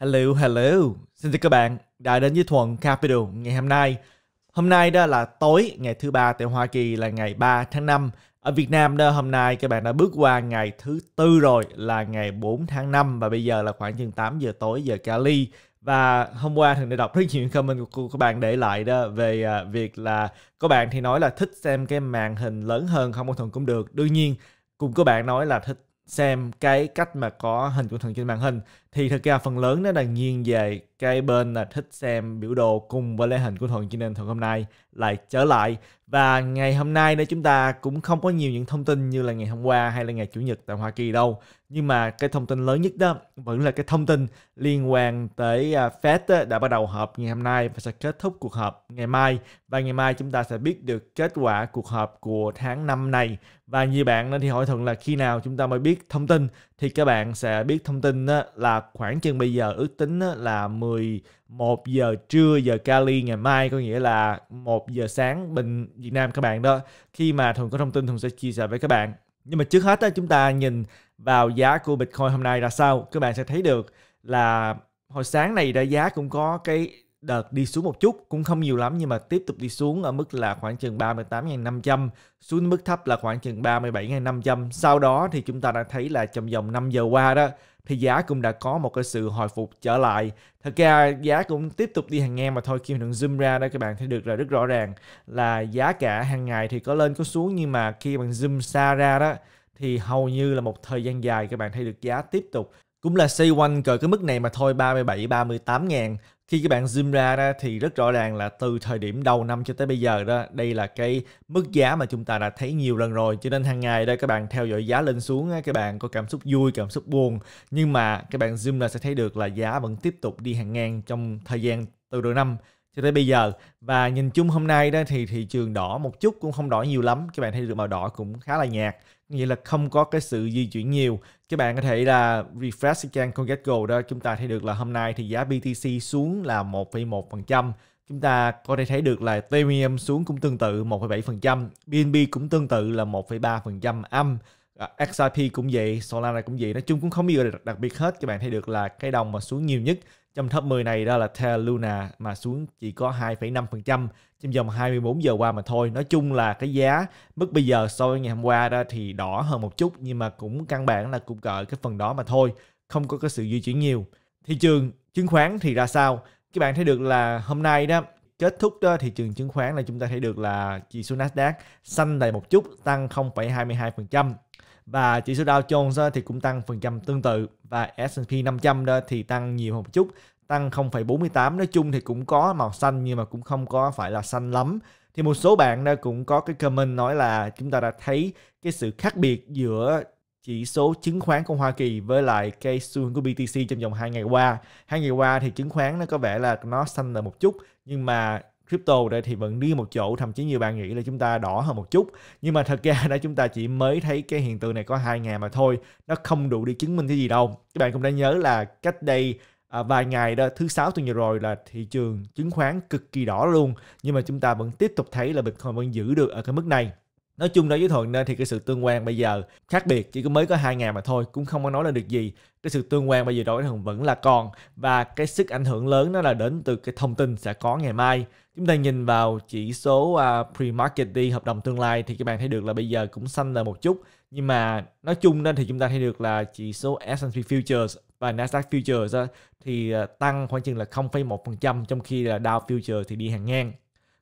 Hello, hello. Xin chào các bạn đã đến với Thuận Capital ngày hôm nay. Hôm nay đó là tối ngày thứ ba tại Hoa Kỳ là ngày 3 tháng 5. Ở Việt Nam đó hôm nay các bạn đã bước qua ngày thứ tư rồi là ngày 4 tháng 5 và bây giờ là khoảng chừng 8 giờ tối giờ Cali. Và hôm qua thì đã đọc rất nhiều comment của các bạn để lại đó về à, việc là các bạn thì nói là thích xem cái màn hình lớn hơn không có thuần cũng được. Đương nhiên cùng các bạn nói là thích xem cái cách mà có hình của thần trên màn hình thì thực ra phần lớn nó là nghiêng về cái bên là thích xem biểu đồ cùng với lễ hình của thuận cho nên thuận hôm nay lại trở lại và ngày hôm nay nữa chúng ta cũng không có nhiều những thông tin như là ngày hôm qua hay là ngày chủ nhật tại hoa kỳ đâu nhưng mà cái thông tin lớn nhất đó vẫn là cái thông tin liên quan tới à, fed đã bắt đầu họp ngày hôm nay và sẽ kết thúc cuộc họp ngày mai và ngày mai chúng ta sẽ biết được kết quả cuộc họp của tháng 5 này và như bạn nên thì hỏi thuận là khi nào chúng ta mới biết thông tin thì các bạn sẽ biết thông tin là khoảng chừng bây giờ ước tính là 11 giờ trưa giờ Cali ngày mai có nghĩa là 1 giờ sáng bình Việt Nam các bạn đó. Khi mà thường có thông tin thường sẽ chia sẻ với các bạn. Nhưng mà trước hết chúng ta nhìn vào giá của Bitcoin hôm nay ra sao. Các bạn sẽ thấy được là hồi sáng này đã giá cũng có cái đợt đi xuống một chút cũng không nhiều lắm nhưng mà tiếp tục đi xuống ở mức là khoảng chừng 38.500 xuống mức thấp là khoảng chừng 37.500 sau đó thì chúng ta đã thấy là trong vòng 5 giờ qua đó thì giá cũng đã có một cái sự hồi phục trở lại thật ra giá cũng tiếp tục đi hàng ngang mà thôi khi mình zoom ra đó các bạn thấy được là rất rõ ràng là giá cả hàng ngày thì có lên có xuống nhưng mà khi bạn zoom xa ra đó thì hầu như là một thời gian dài các bạn thấy được giá tiếp tục cũng là xoay quanh cỡ cái mức này mà thôi 37 38 ngàn khi các bạn zoom ra đó thì rất rõ ràng là từ thời điểm đầu năm cho tới bây giờ đó đây là cái mức giá mà chúng ta đã thấy nhiều lần rồi cho nên hàng ngày đây các bạn theo dõi giá lên xuống các bạn có cảm xúc vui cảm xúc buồn nhưng mà các bạn zoom ra sẽ thấy được là giá vẫn tiếp tục đi hàng ngang trong thời gian từ đầu năm cho tới bây giờ và nhìn chung hôm nay đó thì thị trường đỏ một chút cũng không đỏ nhiều lắm các bạn thấy được màu đỏ cũng khá là nhạt nghĩa là không có cái sự di chuyển nhiều các bạn có thể là refresh cái trang CoinGecko đó chúng ta thấy được là hôm nay thì giá BTC xuống là 1,1% chúng ta có thể thấy được là Ethereum xuống cũng tương tự 1,7%, BNB cũng tương tự là 1,3% âm, XRP cũng vậy, Solana cũng vậy, nói chung cũng không có gì đặc biệt hết. Các bạn thấy được là cái đồng mà xuống nhiều nhất trong top 10 này đó là Terra Luna mà xuống chỉ có 2,5% trong vòng 24 giờ qua mà thôi. Nói chung là cái giá mức bây giờ so với ngày hôm qua đó thì đỏ hơn một chút nhưng mà cũng căn bản là cũng cỡ cái phần đó mà thôi. Không có cái sự di chuyển nhiều. Thị trường chứng khoán thì ra sao? Các bạn thấy được là hôm nay đó kết thúc đó, thị trường chứng khoán là chúng ta thấy được là chỉ số Nasdaq xanh lại một chút tăng 0,22% và chỉ số Dow Jones thì cũng tăng phần trăm tương tự và S&P 500 đó thì tăng nhiều hơn một chút tăng 0,48 nói chung thì cũng có màu xanh nhưng mà cũng không có phải là xanh lắm thì một số bạn đó cũng có cái comment nói là chúng ta đã thấy cái sự khác biệt giữa chỉ số chứng khoán của Hoa Kỳ với lại cái xu hướng của BTC trong vòng 2 ngày qua. Hai ngày qua thì chứng khoán nó có vẻ là nó xanh lại một chút nhưng mà crypto đây thì vẫn đi một chỗ thậm chí nhiều bạn nghĩ là chúng ta đỏ hơn một chút nhưng mà thật ra đã chúng ta chỉ mới thấy cái hiện tượng này có hai ngày mà thôi nó không đủ để chứng minh cái gì đâu các bạn cũng đã nhớ là cách đây à, vài ngày đó thứ sáu tuần vừa rồi là thị trường chứng khoán cực kỳ đỏ luôn nhưng mà chúng ta vẫn tiếp tục thấy là bitcoin vẫn giữ được ở cái mức này nói chung đối với thuận nên thì cái sự tương quan bây giờ khác biệt chỉ có mới có 2 ngàn mà thôi cũng không có nói lên được gì cái sự tương quan bây giờ đối với thuận vẫn là còn và cái sức ảnh hưởng lớn nó là đến từ cái thông tin sẽ có ngày mai chúng ta nhìn vào chỉ số uh, pre-market đi hợp đồng tương lai thì các bạn thấy được là bây giờ cũng xanh là một chút nhưng mà nói chung nên thì chúng ta thấy được là chỉ số S&P Futures và Nasdaq Futures thì à, tăng khoảng chừng là 0,1% trong khi là Dow Futures thì đi hàng ngang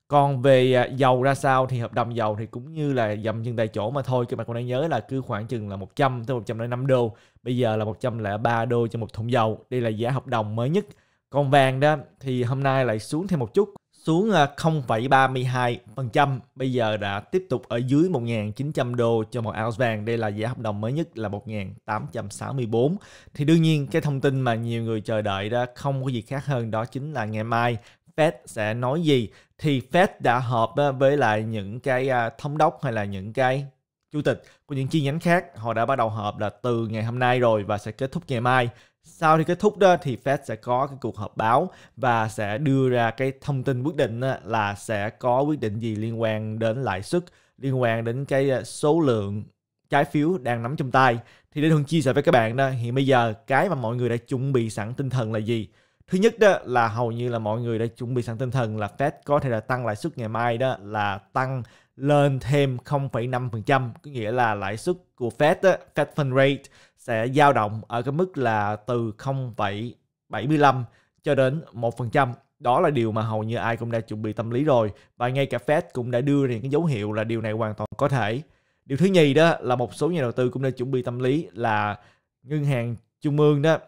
còn về à, dầu ra sao thì hợp đồng dầu thì cũng như là dầm chân tại chỗ mà thôi các bạn cũng đã nhớ là cứ khoảng chừng là 100 tới 105 đô bây giờ là 103 đô cho một thùng dầu đây là giá hợp đồng mới nhất còn vàng đó thì hôm nay lại xuống thêm một chút xuống 0,32% à, bây giờ đã tiếp tục ở dưới 1.900 đô cho một ounce vàng đây là giá hợp đồng mới nhất là 1.864 thì đương nhiên cái thông tin mà nhiều người chờ đợi đó không có gì khác hơn đó chính là ngày mai Fed sẽ nói gì thì Fed đã họp với lại những cái à, thống đốc hay là những cái chủ tịch của những chi nhánh khác họ đã bắt đầu họp là từ ngày hôm nay rồi và sẽ kết thúc ngày mai sau khi kết thúc đó thì Fed sẽ có cái cuộc họp báo và sẽ đưa ra cái thông tin quyết định là sẽ có quyết định gì liên quan đến lãi suất liên quan đến cái à, số lượng trái phiếu đang nắm trong tay thì để thường chia sẻ với các bạn đó hiện bây giờ cái mà mọi người đã chuẩn bị sẵn tinh thần là gì thứ nhất đó là hầu như là mọi người đã chuẩn bị sẵn tinh thần là Fed có thể là tăng lãi suất ngày mai đó là tăng lên thêm 0,5% có nghĩa là lãi suất của Fed đó, Fed Fund Rate sẽ dao động ở cái mức là từ 0,75 cho đến 1%. Đó là điều mà hầu như ai cũng đã chuẩn bị tâm lý rồi và ngay cả Fed cũng đã đưa ra những cái dấu hiệu là điều này hoàn toàn có thể. Điều thứ nhì đó là một số nhà đầu tư cũng đã chuẩn bị tâm lý là ngân hàng trung ương đó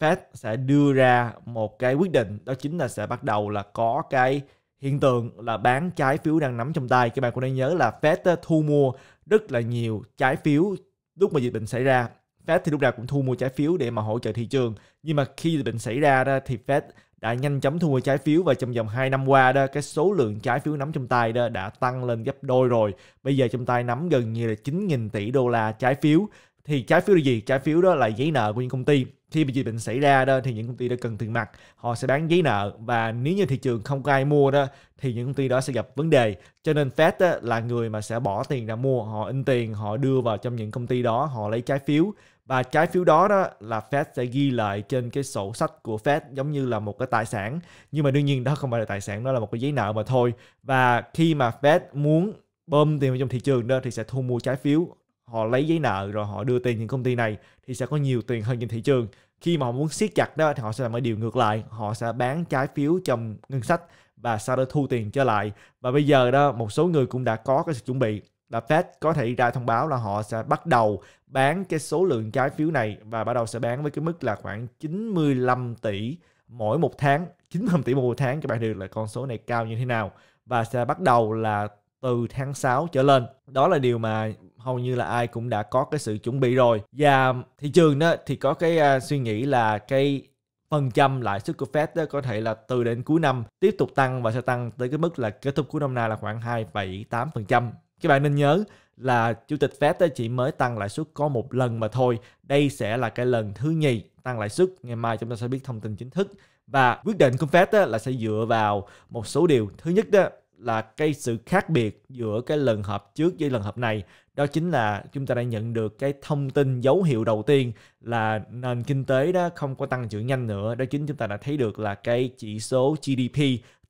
Fed sẽ đưa ra một cái quyết định đó chính là sẽ bắt đầu là có cái hiện tượng là bán trái phiếu đang nắm trong tay các bạn cũng nên nhớ là Fed thu mua rất là nhiều trái phiếu lúc mà dịch bệnh xảy ra Fed thì lúc nào cũng thu mua trái phiếu để mà hỗ trợ thị trường nhưng mà khi dịch bệnh xảy ra đó thì Fed đã nhanh chóng thu mua trái phiếu và trong vòng 2 năm qua đó cái số lượng trái phiếu nắm trong tay đó đã tăng lên gấp đôi rồi bây giờ trong tay nắm gần như là 9.000 tỷ đô la trái phiếu thì trái phiếu là gì trái phiếu đó là giấy nợ của những công ty khi bị dịch bệnh xảy ra đó thì những công ty đó cần tiền mặt họ sẽ bán giấy nợ và nếu như thị trường không có ai mua đó thì những công ty đó sẽ gặp vấn đề cho nên Fed đó là người mà sẽ bỏ tiền ra mua họ in tiền họ đưa vào trong những công ty đó họ lấy trái phiếu và trái phiếu đó đó là Fed sẽ ghi lại trên cái sổ sách của Fed giống như là một cái tài sản nhưng mà đương nhiên đó không phải là tài sản đó là một cái giấy nợ mà thôi và khi mà Fed muốn bơm tiền vào trong thị trường đó thì sẽ thu mua trái phiếu họ lấy giấy nợ rồi họ đưa tiền những công ty này thì sẽ có nhiều tiền hơn trên thị trường khi mà họ muốn siết chặt đó thì họ sẽ làm cái điều ngược lại họ sẽ bán trái phiếu trong ngân sách và sau đó thu tiền trở lại và bây giờ đó một số người cũng đã có cái sự chuẩn bị là Fed có thể ra thông báo là họ sẽ bắt đầu bán cái số lượng trái phiếu này và bắt đầu sẽ bán với cái mức là khoảng 95 tỷ mỗi một tháng 95 tỷ mỗi một tháng các bạn được là con số này cao như thế nào và sẽ bắt đầu là từ tháng 6 trở lên. Đó là điều mà hầu như là ai cũng đã có cái sự chuẩn bị rồi. Và thị trường đó thì có cái uh, suy nghĩ là cái phần trăm lãi suất của Fed đó có thể là từ đến cuối năm tiếp tục tăng và sẽ tăng tới cái mức là kết thúc cuối năm nay là khoảng 2,8%. Các bạn nên nhớ là chủ tịch Fed đó chỉ mới tăng lãi suất có một lần mà thôi. Đây sẽ là cái lần thứ nhì tăng lãi suất. Ngày mai chúng ta sẽ biết thông tin chính thức và quyết định của Fed đó là sẽ dựa vào một số điều. Thứ nhất đó là cái sự khác biệt giữa cái lần họp trước với lần họp này đó chính là chúng ta đã nhận được cái thông tin dấu hiệu đầu tiên là nền kinh tế đó không có tăng trưởng nhanh nữa đó chính chúng ta đã thấy được là cái chỉ số GDP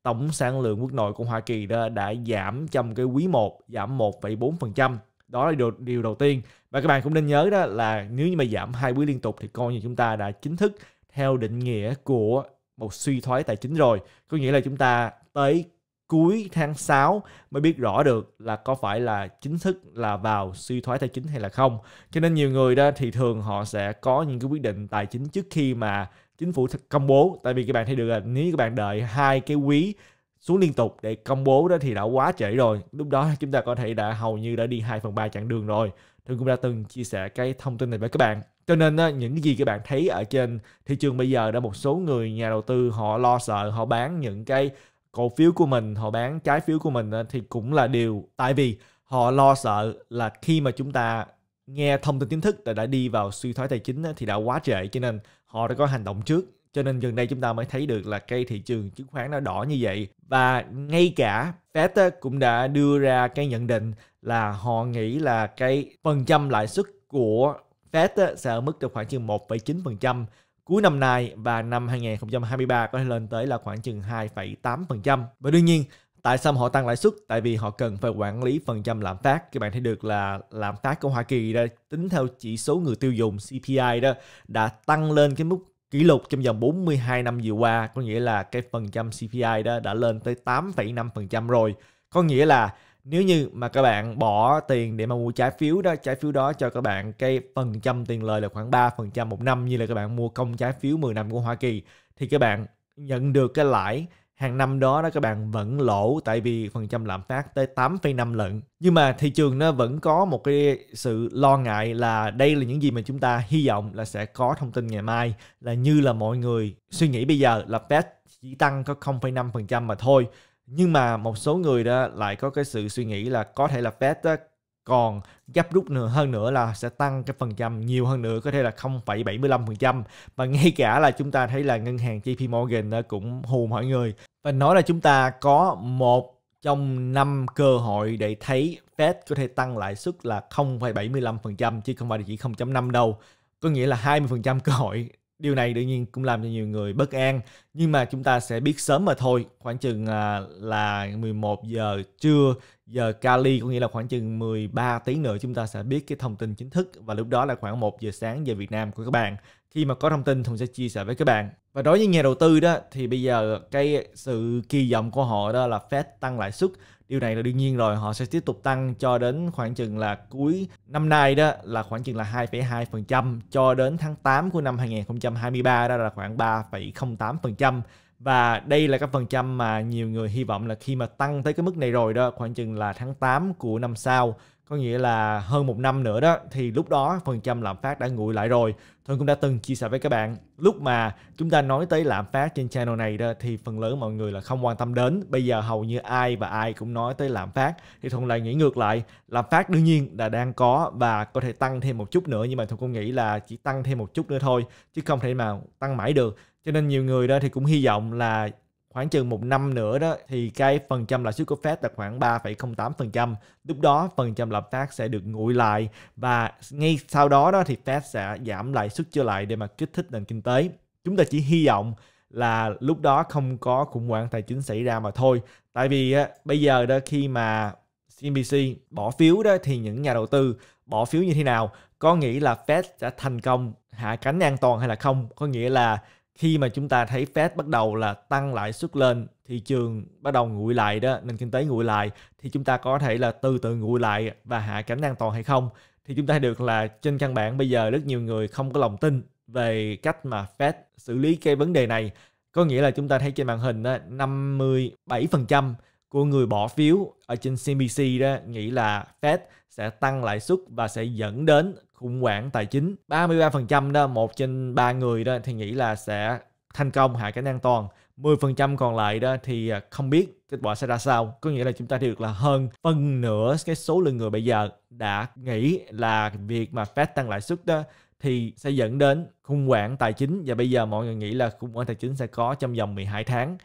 tổng sản lượng quốc nội của Hoa Kỳ đó đã giảm trong cái quý 1 giảm 1,4% đó là điều, điều đầu tiên và các bạn cũng nên nhớ đó là nếu như mà giảm hai quý liên tục thì coi như chúng ta đã chính thức theo định nghĩa của một suy thoái tài chính rồi có nghĩa là chúng ta tới cuối tháng 6 mới biết rõ được là có phải là chính thức là vào suy thoái tài chính hay là không. Cho nên nhiều người đó thì thường họ sẽ có những cái quyết định tài chính trước khi mà chính phủ công bố. Tại vì các bạn thấy được là nếu các bạn đợi hai cái quý xuống liên tục để công bố đó thì đã quá trễ rồi. Lúc đó chúng ta có thể đã hầu như đã đi 2 phần 3 chặng đường rồi. Thường cũng đã từng chia sẻ cái thông tin này với các bạn. Cho nên những cái gì các bạn thấy ở trên thị trường bây giờ đã một số người nhà đầu tư họ lo sợ họ bán những cái cổ phiếu của mình họ bán trái phiếu của mình thì cũng là điều tại vì họ lo sợ là khi mà chúng ta nghe thông tin chính thức đã, đã đi vào suy thoái tài chính thì đã quá trễ cho nên họ đã có hành động trước cho nên gần đây chúng ta mới thấy được là cây thị trường chứng khoán nó đỏ như vậy và ngay cả Fed cũng đã đưa ra cái nhận định là họ nghĩ là cái phần trăm lãi suất của Fed sẽ ở mức được khoảng chừng 1,9% cuối năm nay và năm 2023 có thể lên tới là khoảng chừng 2,8%. Và đương nhiên, tại sao họ tăng lãi suất? Tại vì họ cần phải quản lý phần trăm lạm phát. Các bạn thấy được là lạm phát của Hoa Kỳ đó, tính theo chỉ số người tiêu dùng CPI đó, đã tăng lên cái mức kỷ lục trong vòng 42 năm vừa qua, có nghĩa là cái phần trăm CPI đó đã lên tới 8,5% rồi. Có nghĩa là nếu như mà các bạn bỏ tiền để mà mua trái phiếu đó trái phiếu đó cho các bạn cái phần trăm tiền lời là khoảng 3% một năm như là các bạn mua công trái phiếu 10 năm của Hoa Kỳ thì các bạn nhận được cái lãi hàng năm đó đó các bạn vẫn lỗ tại vì phần trăm lạm phát tới 8,5 lận. Nhưng mà thị trường nó vẫn có một cái sự lo ngại là đây là những gì mà chúng ta hy vọng là sẽ có thông tin ngày mai là như là mọi người suy nghĩ bây giờ là Fed chỉ tăng có 0,5% mà thôi nhưng mà một số người đó lại có cái sự suy nghĩ là có thể là Fed đó còn gấp rút nữa hơn nữa là sẽ tăng cái phần trăm nhiều hơn nữa có thể là 0,75% và ngay cả là chúng ta thấy là ngân hàng JP Morgan đó cũng hù mọi người và nói là chúng ta có một trong năm cơ hội để thấy Fed có thể tăng lãi suất là 0,75% chứ không phải chỉ 0.5 đâu có nghĩa là 20% cơ hội Điều này đương nhiên cũng làm cho nhiều người bất an, nhưng mà chúng ta sẽ biết sớm mà thôi, khoảng chừng à, là 11 giờ trưa giờ Cali có nghĩa là khoảng chừng 13 tiếng nữa chúng ta sẽ biết cái thông tin chính thức và lúc đó là khoảng 1 giờ sáng giờ Việt Nam của các bạn. Khi mà có thông tin thì sẽ chia sẻ với các bạn. Và đối với nhà đầu tư đó thì bây giờ cái sự kỳ vọng của họ đó là Fed tăng lãi suất điều này là đương nhiên rồi họ sẽ tiếp tục tăng cho đến khoảng chừng là cuối năm nay đó là khoảng chừng là 2,2% cho đến tháng 8 của năm 2023 đó là khoảng 3,08% và đây là các phần trăm mà nhiều người hy vọng là khi mà tăng tới cái mức này rồi đó khoảng chừng là tháng 8 của năm sau có nghĩa là hơn một năm nữa đó thì lúc đó phần trăm lạm phát đã nguội lại rồi thuận cũng đã từng chia sẻ với các bạn lúc mà chúng ta nói tới lạm phát trên channel này đó thì phần lớn mọi người là không quan tâm đến bây giờ hầu như ai và ai cũng nói tới lạm phát thì thuận lại nghĩ ngược lại lạm phát đương nhiên là đang có và có thể tăng thêm một chút nữa nhưng mà thuận cũng nghĩ là chỉ tăng thêm một chút nữa thôi chứ không thể mà tăng mãi được cho nên nhiều người đó thì cũng hy vọng là khoảng chừng một năm nữa đó thì cái phần trăm lãi suất của Fed là khoảng 3,08%. Lúc đó phần trăm lạm phát sẽ được nguội lại và ngay sau đó đó thì Fed sẽ giảm lãi suất trở lại để mà kích thích nền kinh tế. Chúng ta chỉ hy vọng là lúc đó không có khủng hoảng tài chính xảy ra mà thôi. Tại vì á, bây giờ đó khi mà CNBC bỏ phiếu đó thì những nhà đầu tư bỏ phiếu như thế nào? Có nghĩ là Fed sẽ thành công hạ cánh an toàn hay là không? Có nghĩa là khi mà chúng ta thấy Fed bắt đầu là tăng lãi suất lên, thị trường bắt đầu nguội lại đó, nền kinh tế nguội lại thì chúng ta có thể là từ từ nguội lại và hạ cánh an toàn hay không? Thì chúng ta được là trên căn bản bây giờ rất nhiều người không có lòng tin về cách mà Fed xử lý cái vấn đề này. Có nghĩa là chúng ta thấy trên màn hình đó, 57% của người bỏ phiếu ở trên CNBC đó nghĩ là Fed sẽ tăng lãi suất và sẽ dẫn đến khủng hoảng tài chính. 33% đó, một trên ba người đó thì nghĩ là sẽ thành công hạ cánh an toàn. 10% còn lại đó thì à, không biết kết quả sẽ ra sao. Có nghĩa là chúng ta được là hơn phân nửa cái số lượng người bây giờ đã nghĩ là việc mà Fed tăng lãi suất đó thì sẽ dẫn đến khủng hoảng tài chính và bây giờ mọi người nghĩ là khủng hoảng tài chính sẽ có trong vòng 12 tháng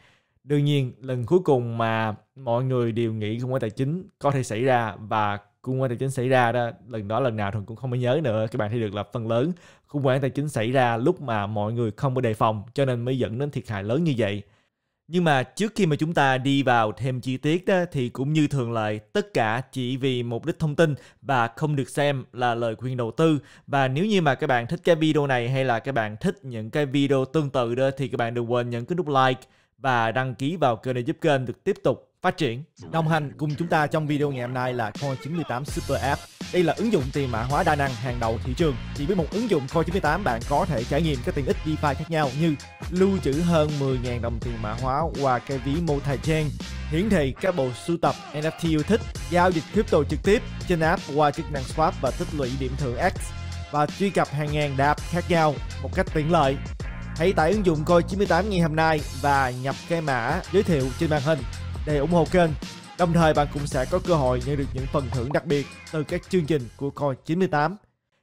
đương nhiên lần cuối cùng mà mọi người đều nghĩ khủng hoảng tài chính có thể xảy ra và khủng hoảng tài chính xảy ra đó lần đó lần nào thuần cũng không có nhớ nữa các bạn thấy được là phần lớn khủng hoảng tài chính xảy ra lúc mà mọi người không có đề phòng cho nên mới dẫn đến thiệt hại lớn như vậy nhưng mà trước khi mà chúng ta đi vào thêm chi tiết đó, thì cũng như thường lệ, tất cả chỉ vì mục đích thông tin và không được xem là lời khuyên đầu tư. Và nếu như mà các bạn thích cái video này hay là các bạn thích những cái video tương tự đó thì các bạn đừng quên nhấn cái nút like và đăng ký vào kênh để giúp kênh được tiếp tục phát triển. Đồng hành cùng chúng ta trong video ngày hôm nay là Coin 98 Super App. Đây là ứng dụng tiền mã hóa đa năng hàng đầu thị trường. Chỉ với một ứng dụng Coin 98 bạn có thể trải nghiệm các tiện ích DeFi khác nhau như lưu trữ hơn 10.000 đồng tiền mã hóa qua cái ví multi-chain, hiển thị các bộ sưu tập NFT yêu thích, giao dịch crypto trực tiếp trên app qua chức năng swap và tích lũy điểm thưởng X và truy cập hàng ngàn đạp khác nhau một cách tiện lợi Hãy tải ứng dụng coi 98 ngày hôm nay và nhập cái mã giới thiệu trên màn hình để ủng hộ kênh. Đồng thời bạn cũng sẽ có cơ hội nhận được những phần thưởng đặc biệt từ các chương trình của coi 98.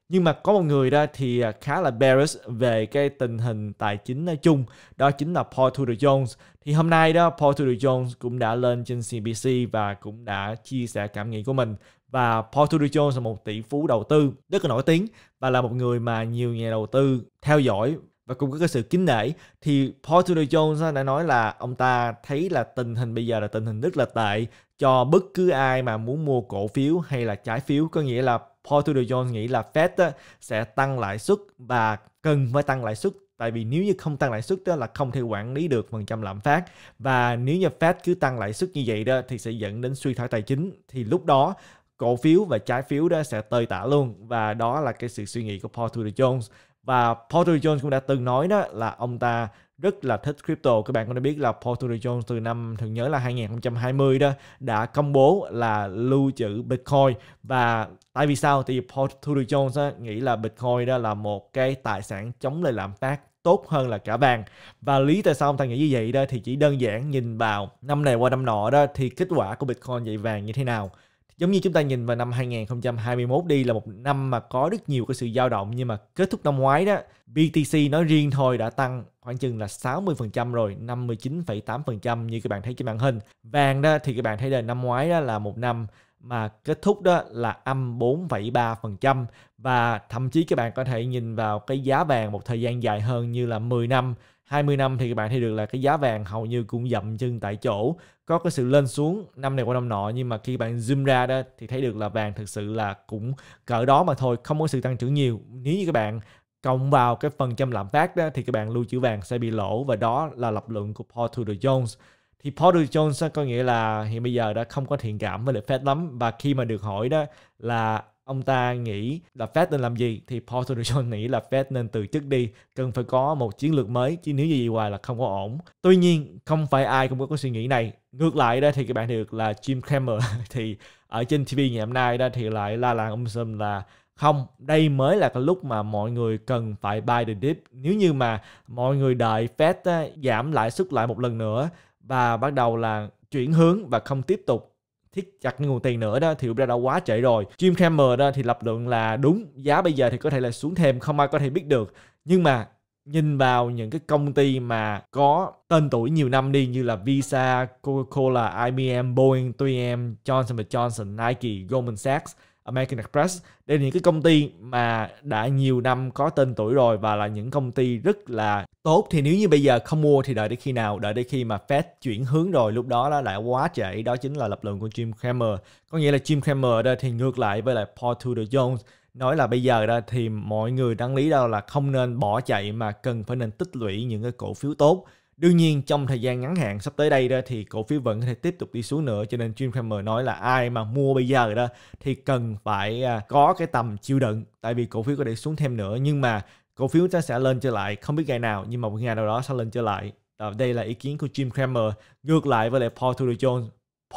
Nhưng mà có một người đó thì à, khá là bearish về cái tình hình tài chính nói chung, đó chính là Paul Tudor Jones. Thì hôm nay đó Paul Tudor Jones cũng đã lên trên CBC và cũng đã chia sẻ cảm nghĩ của mình và Paul Tudor Jones là một tỷ phú đầu tư rất là nổi tiếng và là một người mà nhiều nhà đầu tư theo dõi và cũng có cái sự kính nể thì Paul Tudor Jones đã nói là ông ta thấy là tình hình bây giờ là tình hình rất là tệ cho bất cứ ai mà muốn mua cổ phiếu hay là trái phiếu có nghĩa là Paul Tudor Jones nghĩ là Fed sẽ tăng lãi suất và cần phải tăng lãi suất tại vì nếu như không tăng lãi suất đó là không thể quản lý được phần trăm lạm phát và nếu như Fed cứ tăng lãi suất như vậy đó thì sẽ dẫn đến suy thoái tài chính thì lúc đó cổ phiếu và trái phiếu đó sẽ tơi tả luôn và đó là cái sự suy nghĩ của Paul Tudor Jones và Porter Jones cũng đã từng nói đó là ông ta rất là thích crypto. Các bạn cũng đã biết là Paul Tudor Jones từ năm thường nhớ là 2020 đó đã công bố là lưu trữ Bitcoin và tại vì sao thì Paul Tudor Jones đó, nghĩ là Bitcoin đó là một cái tài sản chống lại lạm phát tốt hơn là cả vàng và lý tại sao ông ta nghĩ như vậy đó thì chỉ đơn giản nhìn vào năm này qua năm nọ đó thì kết quả của Bitcoin dạy vàng như thế nào giống như chúng ta nhìn vào năm 2021 đi là một năm mà có rất nhiều cái sự dao động nhưng mà kết thúc năm ngoái đó BTC nói riêng thôi đã tăng khoảng chừng là 60% rồi 59,8% như các bạn thấy trên màn hình vàng đó thì các bạn thấy là năm ngoái đó là một năm mà kết thúc đó là âm 4,3% và thậm chí các bạn có thể nhìn vào cái giá vàng một thời gian dài hơn như là 10 năm 20 năm thì các bạn thấy được là cái giá vàng hầu như cũng dậm chân tại chỗ có cái sự lên xuống năm này qua năm nọ nhưng mà khi bạn zoom ra đó thì thấy được là vàng thực sự là cũng cỡ đó mà thôi không có sự tăng trưởng nhiều nếu như các bạn cộng vào cái phần trăm lạm phát đó thì các bạn lưu trữ vàng sẽ bị lỗ và đó là lập luận của Paul Tudor Jones thì Paul Tudor Jones có nghĩa là hiện bây giờ đã không có thiện cảm với lại Fed lắm và khi mà được hỏi đó là ông ta nghĩ là Fed nên làm gì thì Paul Richardson nghĩ là Fed nên từ chức đi cần phải có một chiến lược mới chứ nếu như vậy hoài là không có ổn tuy nhiên không phải ai cũng có, có suy nghĩ này ngược lại đó thì các bạn được là Jim Cramer thì ở trên TV ngày hôm nay đó thì lại la làng ông Sum là không, đây mới là cái lúc mà mọi người cần phải buy the dip. Nếu như mà mọi người đợi Fed giảm lãi suất lại một lần nữa và bắt đầu là chuyển hướng và không tiếp tục thiết chặt nguồn tiền nữa đó thì ra đã quá trễ rồi. Jim Cramer đó thì lập luận là đúng giá bây giờ thì có thể là xuống thêm không ai có thể biết được nhưng mà nhìn vào những cái công ty mà có tên tuổi nhiều năm đi như là Visa, Coca-Cola, IBM, Boeing, 3M, Johnson Johnson, Nike, Goldman Sachs American Express đây là những cái công ty mà đã nhiều năm có tên tuổi rồi và là những công ty rất là tốt thì nếu như bây giờ không mua thì đợi đến khi nào đợi đến khi mà Fed chuyển hướng rồi lúc đó nó lại quá trễ đó chính là lập luận của Jim Cramer có nghĩa là Jim Cramer đó thì ngược lại với lại Paul Tudor Jones nói là bây giờ đó thì mọi người đáng lý đâu là không nên bỏ chạy mà cần phải nên tích lũy những cái cổ phiếu tốt Đương nhiên trong thời gian ngắn hạn sắp tới đây đó thì cổ phiếu vẫn có thể tiếp tục đi xuống nữa cho nên Jim Cramer nói là ai mà mua bây giờ đó thì cần phải à, có cái tầm chịu đựng tại vì cổ phiếu có thể xuống thêm nữa nhưng mà cổ phiếu ta sẽ lên trở lại không biết ngày nào nhưng mà một ngày nào đó sẽ lên trở lại à, đây là ý kiến của Jim Cramer ngược lại với lại Paul Tudor Jones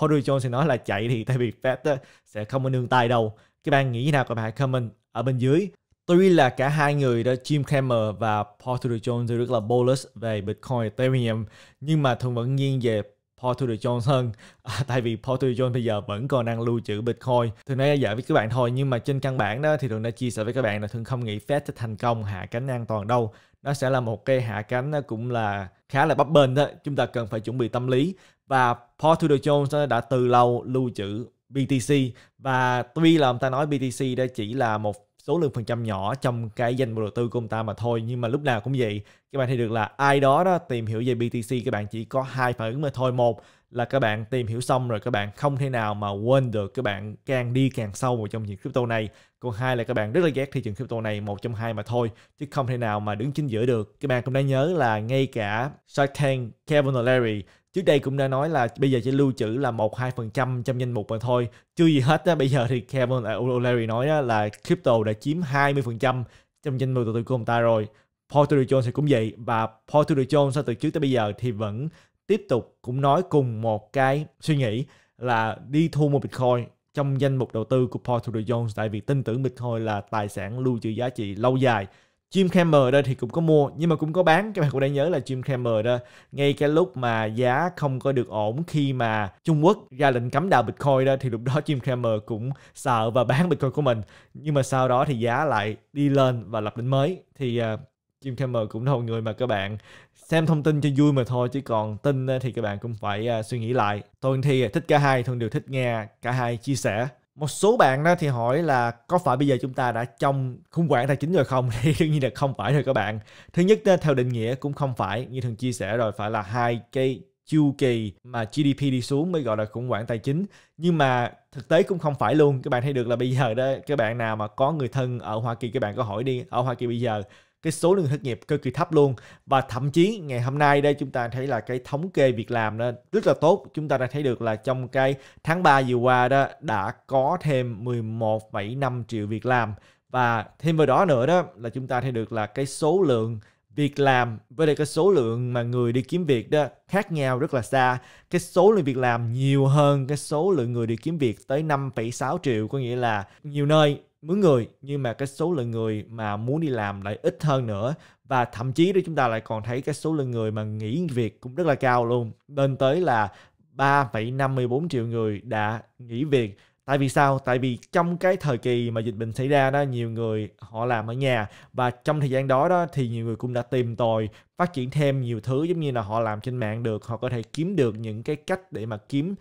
Paul Tudor Jones sẽ nói là chạy thì tại vì Fed sẽ không có nương tay đâu các bạn nghĩ thế nào các bạn comment ở bên dưới Tôi nghĩ là cả hai người đó Jim Cramer và Paul Tudor Jones rất là bullish về Bitcoin Ethereum nhưng mà thường vẫn nghiêng về Paul Tudor Jones hơn à, tại vì Paul Tudor Jones bây giờ vẫn còn đang lưu trữ Bitcoin thường nói giải với các bạn thôi nhưng mà trên căn bản đó thì thường đã chia sẻ với các bạn là thường không nghĩ Fed sẽ thành công hạ cánh an toàn đâu nó sẽ là một cái hạ cánh nó cũng là khá là bấp bênh đó chúng ta cần phải chuẩn bị tâm lý và Paul Tudor Jones đã từ lâu lưu trữ BTC và tuy là ông ta nói BTC đó chỉ là một số lượng phần trăm nhỏ trong cái danh mục đầu tư của ông ta mà thôi nhưng mà lúc nào cũng vậy các bạn thấy được là ai đó đó tìm hiểu về BTC các bạn chỉ có hai phản ứng mà thôi một là các bạn tìm hiểu xong rồi các bạn không thể nào mà quên được các bạn càng đi càng sâu vào trong những crypto này còn hai là các bạn rất là ghét thị trường crypto này một trong hai mà thôi chứ không thể nào mà đứng chính giữa được các bạn cũng đã nhớ là ngay cả Shark Tank Kevin O'Leary trước đây cũng đã nói là bây giờ chỉ lưu trữ là một hai phần trăm trong danh mục mà thôi chưa gì hết á bây giờ thì Kevin à, O'Leary nói á, là crypto đã chiếm 20 phần trăm trong danh mục đầu tư của ông ta rồi Paul Tudor Jones thì cũng vậy và Paul Tudor Jones từ trước tới bây giờ thì vẫn tiếp tục cũng nói cùng một cái suy nghĩ là đi thu mua Bitcoin trong danh mục đầu tư của Paul Tudor Jones tại vì tin tưởng Bitcoin là tài sản lưu trữ giá trị lâu dài Jim Cramer đây thì cũng có mua nhưng mà cũng có bán các bạn cũng đã nhớ là Jim Cramer đó ngay cái lúc mà giá không có được ổn khi mà Trung Quốc ra lệnh cấm đào Bitcoin đó thì lúc đó Jim Cramer cũng sợ và bán Bitcoin của mình nhưng mà sau đó thì giá lại đi lên và lập đỉnh mới thì uh, Jim Cramer cũng là một người mà các bạn xem thông tin cho vui mà thôi chứ còn tin thì các bạn cũng phải uh, suy nghĩ lại. Tôi thì thích cả hai, thường đều thích nghe cả hai chia sẻ một số bạn đó thì hỏi là có phải bây giờ chúng ta đã trong khung quản tài chính rồi không thì đương nhiên là không phải rồi các bạn thứ nhất theo định nghĩa cũng không phải như thường chia sẻ rồi phải là hai cái chu kỳ mà GDP đi xuống mới gọi là khủng hoảng tài chính nhưng mà thực tế cũng không phải luôn các bạn thấy được là bây giờ đó các bạn nào mà có người thân ở Hoa Kỳ các bạn có hỏi đi ở Hoa Kỳ bây giờ cái số lượng thất nghiệp cực kỳ thấp luôn và thậm chí ngày hôm nay đây chúng ta thấy là cái thống kê việc làm đó rất là tốt chúng ta đã thấy được là trong cái tháng 3 vừa qua đó đã có thêm 11,5 triệu việc làm và thêm vào đó nữa đó là chúng ta thấy được là cái số lượng việc làm với lại cái số lượng mà người đi kiếm việc đó khác nhau rất là xa. Cái số lượng việc làm nhiều hơn cái số lượng người đi kiếm việc tới 5,6 triệu có nghĩa là nhiều nơi mướn người nhưng mà cái số lượng người mà muốn đi làm lại ít hơn nữa và thậm chí đó chúng ta lại còn thấy cái số lượng người mà nghỉ việc cũng rất là cao luôn lên tới là 3,54 triệu người đã nghỉ việc Tại vì sao? Tại vì trong cái thời kỳ mà dịch bệnh xảy ra đó, nhiều người họ làm ở nhà và trong thời gian đó đó thì nhiều người cũng đã tìm tòi phát triển thêm nhiều thứ giống như là họ làm trên mạng được, họ có thể kiếm được những cái cách để mà kiếm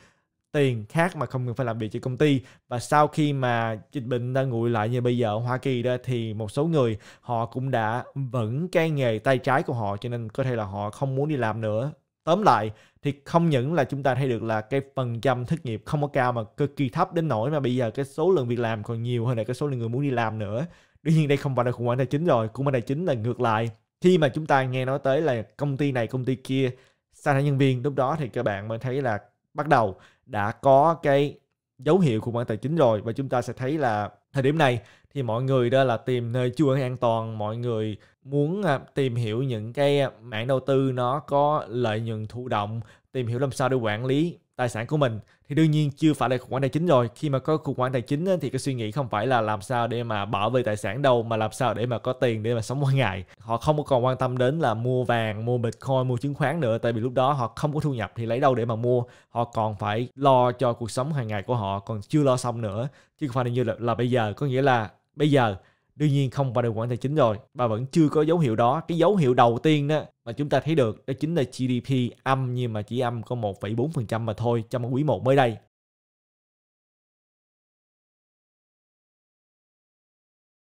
tiền khác mà không cần phải làm việc cho công ty và sau khi mà dịch bệnh đã nguội lại như bây giờ ở Hoa Kỳ đó thì một số người họ cũng đã vẫn cái nghề tay trái của họ cho nên có thể là họ không muốn đi làm nữa tóm lại thì không những là chúng ta thấy được là cái phần trăm thất nghiệp không có cao mà cực kỳ thấp đến nỗi mà bây giờ cái số lượng việc làm còn nhiều hơn là cái số lượng người muốn đi làm nữa đương nhiên đây không phải là khủng hoảng tài chính rồi khủng hoảng tài chính là ngược lại khi mà chúng ta nghe nói tới là công ty này công ty kia sa thải nhân viên lúc đó thì các bạn mới thấy là bắt đầu đã có cái dấu hiệu khủng hoảng tài chính rồi và chúng ta sẽ thấy là thời điểm này thì mọi người đó là tìm nơi chưa an toàn mọi người muốn à, tìm hiểu những cái mảng đầu tư nó có lợi nhuận thụ động tìm hiểu làm sao để quản lý tài sản của mình thì đương nhiên chưa phải là khủng hoảng tài chính rồi khi mà có khủng hoảng tài chính thì cái suy nghĩ không phải là làm sao để mà bảo vệ tài sản đâu mà làm sao để mà có tiền để mà sống mỗi ngày họ không còn quan tâm đến là mua vàng mua bitcoin mua chứng khoán nữa tại vì lúc đó họ không có thu nhập thì lấy đâu để mà mua họ còn phải lo cho cuộc sống hàng ngày của họ còn chưa lo xong nữa chứ không phải là như là, là bây giờ có nghĩa là bây giờ đương nhiên không vào điều khoản tài chính rồi và vẫn chưa có dấu hiệu đó cái dấu hiệu đầu tiên đó mà chúng ta thấy được đó chính là GDP âm nhưng mà chỉ âm có 1,4% mà thôi trong quý 1 mới đây